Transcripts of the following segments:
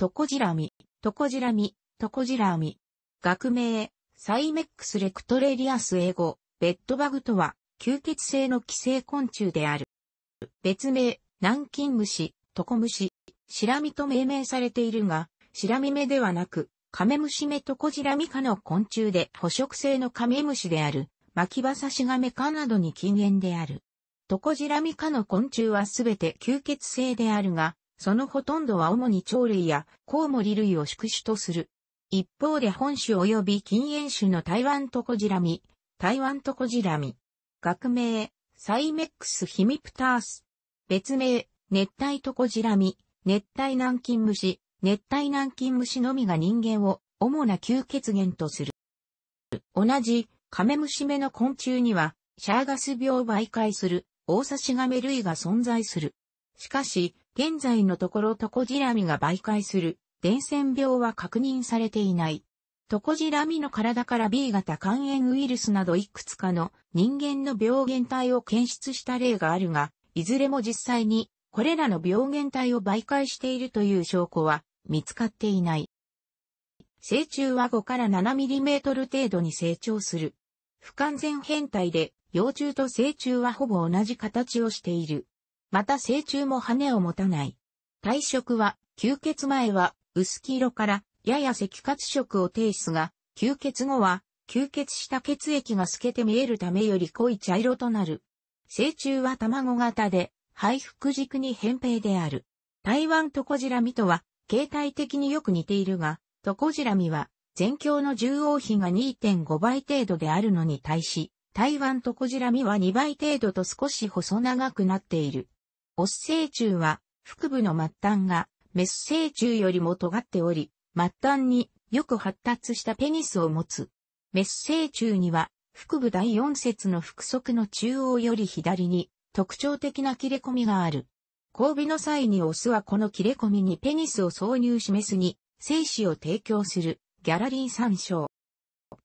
トコジラミ、トコジラミ、トコジラミ。学名、サイメックスレクトレリアス英語、ベッドバグとは、吸血性の寄生昆虫である。別名、南京虫、トコムシ、シラミと命名されているが、シラミ目ではなく、カメムシ目トコジラミ科の昆虫で捕食性のカメムシである、マキバサシガメ科などに近縁である。トコジラミ科の昆虫はすべて吸血性であるが、そのほとんどは主に鳥類やコウモリ類を宿主とする。一方で本種及び禁煙種の台湾トコジラミ、台湾トコジラミ。学名、サイメックスヒミプタース。別名、熱帯トコジラミ、熱帯南京虫、熱帯南京虫のみが人間を主な吸血源とする。同じカメムシ目の昆虫には、シャーガス病を媒介する、オオサシガメ類が存在する。しかし、現在のところトコジラミが媒介する伝染病は確認されていない。トコジラミの体から B 型肝炎ウイルスなどいくつかの人間の病原体を検出した例があるが、いずれも実際にこれらの病原体を媒介しているという証拠は見つかっていない。成虫は5から 7mm 程度に成長する。不完全変態で、幼虫と成虫はほぼ同じ形をしている。また成虫も羽を持たない。体色は、吸血前は、薄黄色から、やや赤褐色を呈すが、吸血後は、吸血した血液が透けて見えるためより濃い茶色となる。成虫は卵型で、背腹軸に扁平である。台湾トコジラミとは、形態的によく似ているが、トコジラミは、全境の重王比が2.5倍程度であるのに対し、台湾トコジラミは2倍程度と少し細長くなっている。オス成虫は、腹部の末端が、メス成虫よりも尖っており、末端によく発達したペニスを持つ。メス成虫には、腹部第4節の腹側の中央より左に、特徴的な切れ込みがある。交尾の際にオスはこの切れ込みにペニスを挿入しメスに、精子を提供する、ギャラリー参照。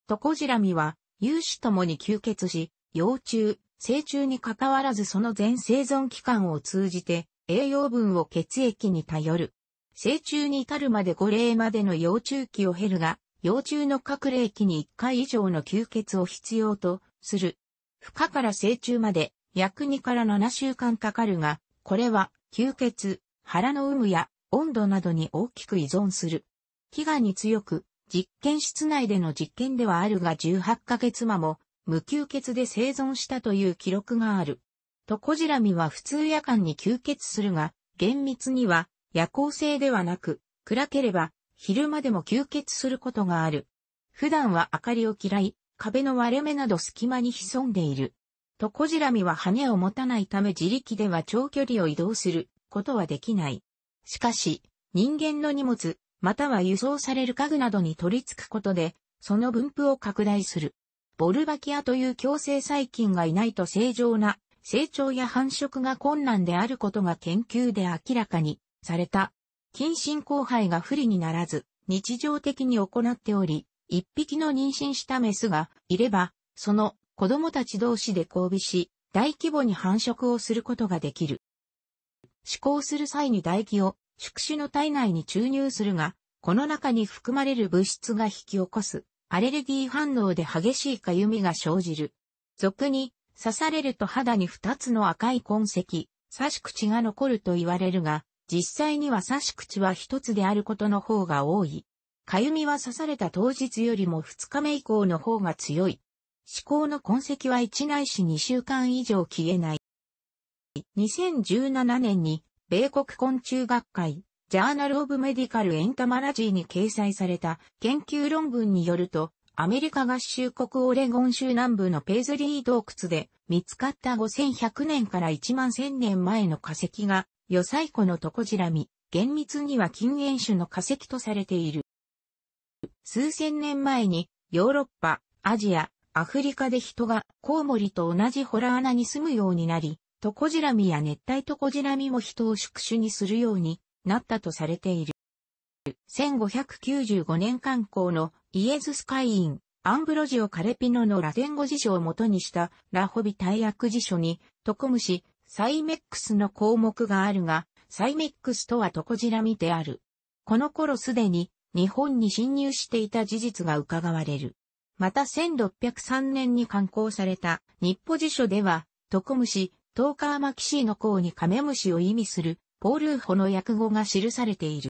トコジラミは、有種ともに吸血し、幼虫、成虫に関わらずその全生存期間を通じて栄養分を血液に頼る。成虫に至るまで5例までの幼虫期を経るが、幼虫の各例期に1回以上の吸血を必要とする。孵化から成虫まで約2から7週間かかるが、これは吸血、腹の有無や温度などに大きく依存する。飢餓に強く、実験室内での実験ではあるが18ヶ月間も無吸血で生存したという記録がある。トコジラミは普通夜間に吸血するが、厳密には夜行性ではなく、暗ければ昼間でも吸血することがある。普段は明かりを嫌い、壁の割れ目など隙間に潜んでいる。トコジラミは羽を持たないため自力では長距離を移動することはできない。しかし、人間の荷物、または輸送される家具などに取り付くことで、その分布を拡大する。ボルバキアという強制細菌がいないと正常な成長や繁殖が困難であることが研究で明らかにされた。近親交配が不利にならず、日常的に行っており、一匹の妊娠したメスがいれば、その子供たち同士で交尾し、大規模に繁殖をすることができる。思行する際に唾液を宿主の体内に注入するが、この中に含まれる物質が引き起こすアレルギー反応で激しいかゆみが生じる。俗に、刺されると肌に二つの赤い痕跡、刺し口が残ると言われるが、実際には刺し口は一つであることの方が多い。かゆみは刺された当日よりも二日目以降の方が強い。思考の痕跡は一ないし二週間以上消えない。2017年に、米国昆虫学会ジャーナル・オブ・メディカル・エンタマラジーに掲載された研究論文によると、アメリカ合衆国オレゴン州南部のペイズリー洞窟で見つかった5100年から1万1000年前の化石が、ヨサイコのトコジラミ、厳密には禁煙種の化石とされている。数千年前にヨーロッパ、アジア、アフリカで人がコウモリと同じホラ穴に住むようになり、トコジラミや熱帯トコジラミも人を宿主にするようになったとされている。1595年刊行のイエズス会員、アンブロジオ・カレピノのラテン語辞書をもとにしたラホビ大役辞書に、トコムシ、サイメックスの項目があるが、サイメックスとはトコジラミである。この頃すでに日本に侵入していた事実が伺われる。また1603年に刊行された日報辞書では、トコムシ、トーカーマキシーの項にカメムシを意味するールーホの訳語が記されている。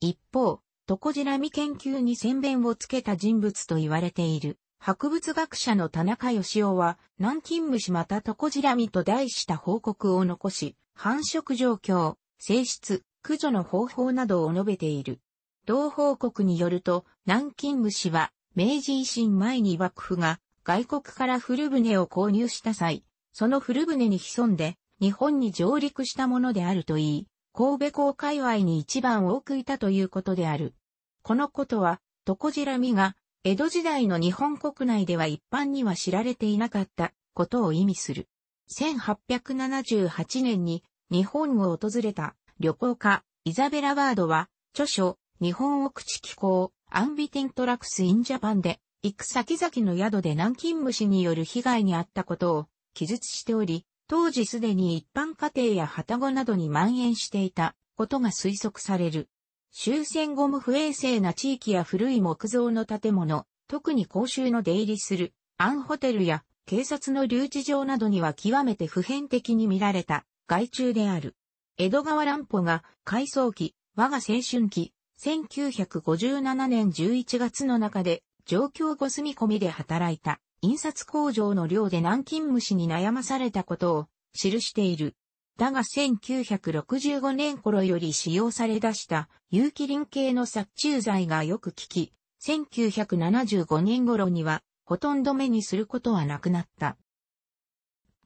一方、トコジラミ研究に宣弁をつけた人物と言われている、博物学者の田中義雄は、南京虫またトコジラミと題した報告を残し、繁殖状況、性質、駆除の方法などを述べている。同報告によると、南京虫は、明治維新前に幕府が外国から古船を購入した際、その古船に潜んで日本に上陸したものであるといい、神戸港界隈に一番多くいたということである。このことは、トコジラミが、江戸時代の日本国内では一般には知られていなかったことを意味する。1878年に日本を訪れた旅行家イザベラ・ワードは著書日本奥地気候アンビテントラクス・イン・ジャパンで行く先々の宿で南京虫による被害に遭ったことを記述しており当時すでに一般家庭や旗子などに蔓延していたことが推測される。終戦後も不衛生な地域や古い木造の建物、特に公衆の出入りする、アンホテルや警察の留置場などには極めて普遍的に見られた害虫である。江戸川乱歩が改装期、我が青春期、1957年11月の中で、状況後住み込みで働いた印刷工場の寮で南京虫に悩まされたことを記している。だが1965年頃より使用され出した有機林系の殺虫剤がよく効き、1975年頃にはほとんど目にすることはなくなった。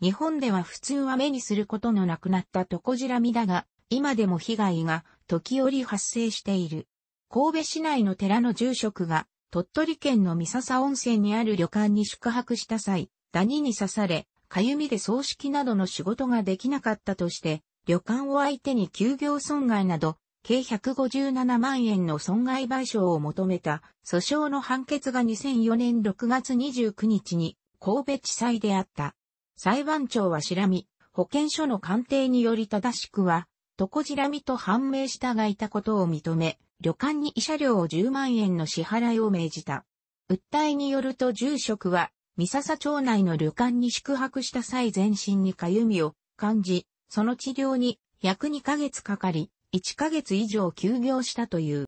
日本では普通は目にすることのなくなったトコジラミだが、今でも被害が時折発生している。神戸市内の寺の住職が鳥取県の三笹温泉にある旅館に宿泊した際、ダニに刺され、かゆみで葬式などの仕事ができなかったとして、旅館を相手に休業損害など、計157万円の損害賠償を求めた訴訟の判決が2004年6月29日に神戸地裁であった。裁判長は白み、保健所の鑑定により正しくは、とこじらみと判明したがいたことを認め、旅館に慰謝料を10万円の支払いを命じた。訴えによると住職は、三笹町内の旅館に宿泊した際全身にかゆみを感じ、その治療に約2ヶ月かかり、1ヶ月以上休業したという。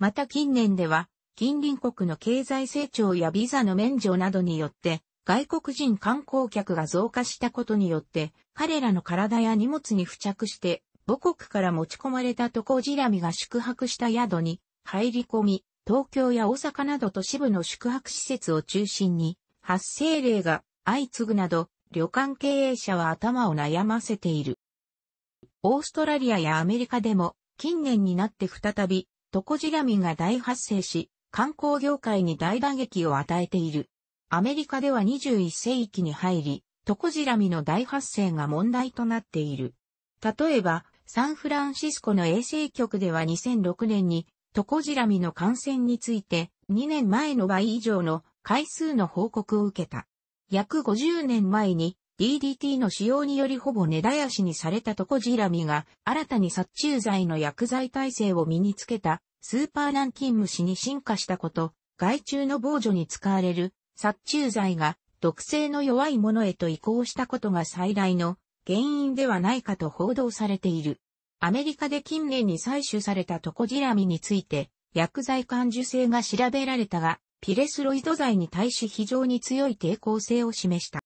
また近年では、近隣国の経済成長やビザの免除などによって、外国人観光客が増加したことによって、彼らの体や荷物に付着して、母国から持ち込まれたトコジラミが宿泊した宿に入り込み、東京や大阪など都市部の宿泊施設を中心に発生例が相次ぐなど、旅館経営者は頭を悩ませている。オーストラリアやアメリカでも近年になって再びトコジラミが大発生し、観光業界に大打撃を与えている。アメリカでは21世紀に入り、トコジラミの大発生が問題となっている。例えば、サンフランシスコの衛生局では2006年にトコジラミの感染について2年前の倍以上の回数の報告を受けた。約50年前に DDT の使用によりほぼ根絶やしにされたトコジラミが新たに殺虫剤の薬剤耐性を身につけたスーパーランキン虫に進化したこと、害虫の防除に使われる殺虫剤が毒性の弱いものへと移行したことが最大の原因ではないかと報道されている。アメリカで近年に採取されたトコジラミについて、薬剤感受性が調べられたが、ピレスロイド剤に対し非常に強い抵抗性を示した。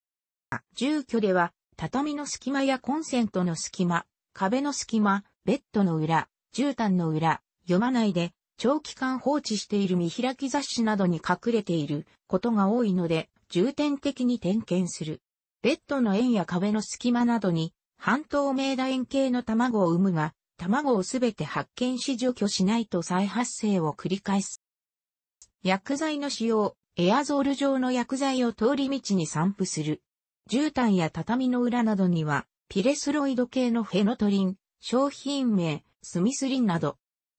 住居では、畳の隙間やコンセントの隙間、壁の隙間、ベッドの裏、絨毯の裏、読まないで、長期間放置している見開き雑誌などに隠れていることが多いので、重点的に点検する。ベッドの円や壁の隙間などに、半透明楕円形の卵を産むが、卵をすべて発見し除去しないと再発生を繰り返す。薬剤の使用、エアゾール状の薬剤を通り道に散布する。絨毯や畳の裏などには、ピレスロイド系のフェノトリン、商品名、スミスリンなど、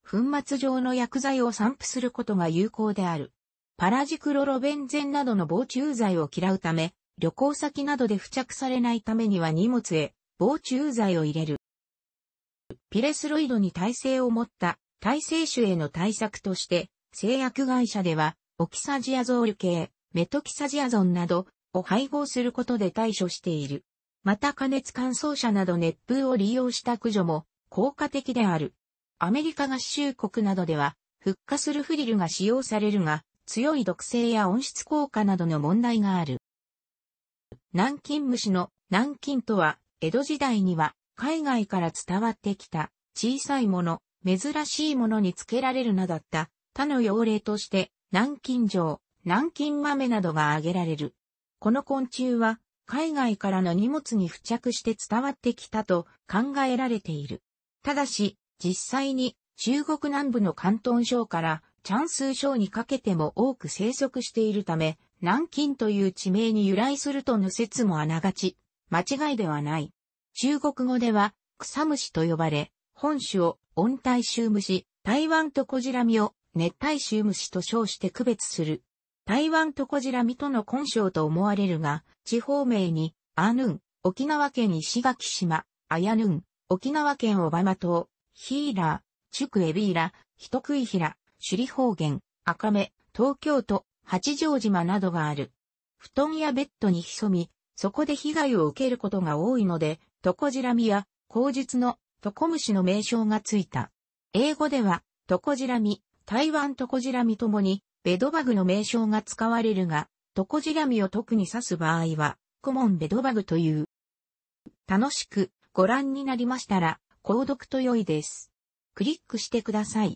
粉末状の薬剤を散布することが有効である。パラジクロロベンゼンなどの防虫剤を嫌うため、旅行先などで付着されないためには荷物へ防虫剤を入れる。ピレスロイドに耐性を持った耐性種への対策として、製薬会社では、オキサジアゾール系、メトキサジアゾンなどを配合することで対処している。また加熱乾燥車など熱風を利用した駆除も効果的である。アメリカ合衆国などでは、復活するフリルが使用されるが、強い毒性や温室効果などの問題がある。南京虫の南京とは、江戸時代には海外から伝わってきた小さいもの、珍しいものにつけられる名だった他の用例として南京城、南京豆などが挙げられる。この昆虫は海外からの荷物に付着して伝わってきたと考えられている。ただし、実際に中国南部の広東省からチャンス省にかけても多く生息しているため、南京という地名に由来するとの説もあながち、間違いではない。中国語では、草虫と呼ばれ、本種を温帯臭虫、台湾トコジラミを熱帯臭虫と称して区別する。台湾トコジラミとの根性と思われるが、地方名に、アヌン、沖縄県石垣島、アヤヌン、沖縄県小浜島、ヒーラー、チュクエビーラ、ヒトクイヒラ、首里方言、赤目、東京都、八丈島などがある。布団やベッドに潜み、そこで被害を受けることが多いので、トコジラミや、口述のトコムシの名称がついた。英語では、トコジラミ、台湾トコジラミともに、ベドバグの名称が使われるが、トコジラミを特に指す場合は、コモンベドバグという。楽しくご覧になりましたら、購読と良いです。クリックしてください。